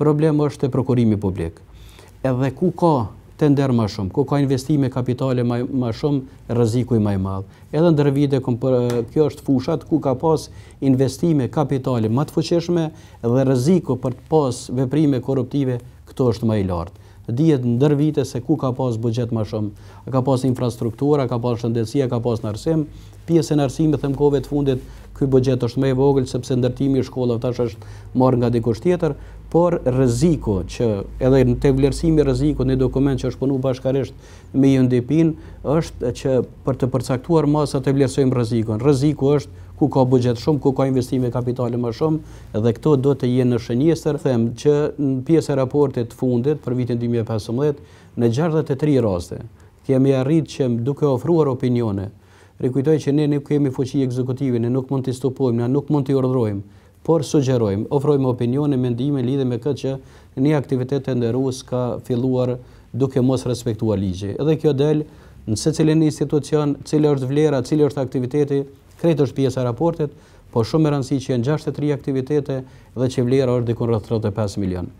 problem është e prokurimi publik. Edhe ku ka tender më shumë, ku ka investime kapitale më shumë, rëziku i më i madhë. Edhe ndër vide, kjo është fushat ku ka pas investime kapitale më të fuqeshme dhe rëziku për të pas veprime korruptive, këto është më i lartë dihet ndër vite se ku ka pas buxhet më shumë. A ka pas infrastruktura, ka pas shëndetësi, ka pas arsim. Pjesën e arsimit them kove të fundit, ky buxhet është më i vogël sepse ndërtimi i shkollave tash është marr nga diku tjetër, por rreziku që edhe në te vlerësimi rrezikut në dokument që është punuar bashkërisht me undp është që për të përcaktuar Masa të vlerësojmë rrezikun. Rreziku është ku ka buxhet shumë, ku ka investime kapitale më shumë dhe këto do të jenë në shënjestër, them që në pjesë e raportit të fundit për vitin 2015 në 63 raste kemi arritur që duke ofruar opinione, rikujtoj që ne nuk kemi fuqi ekzekutive, ne nuk mund të stopojmë, ne nuk mund të urdhërojmë, por sugjerojmë, ofrojmë opinione, mendime lidhe me këtë që një aktivitet e ndërrus ka filluar duke mos respektuar ligjin. Edhe kjo del në cilin institucion, cilë është vlera, cilë është aktiviteti, kretë është pjesë e raportit, po shumë e rëndësi që janë 63 aktivitete dhe që vlerë është dikun rrëth 35 milion.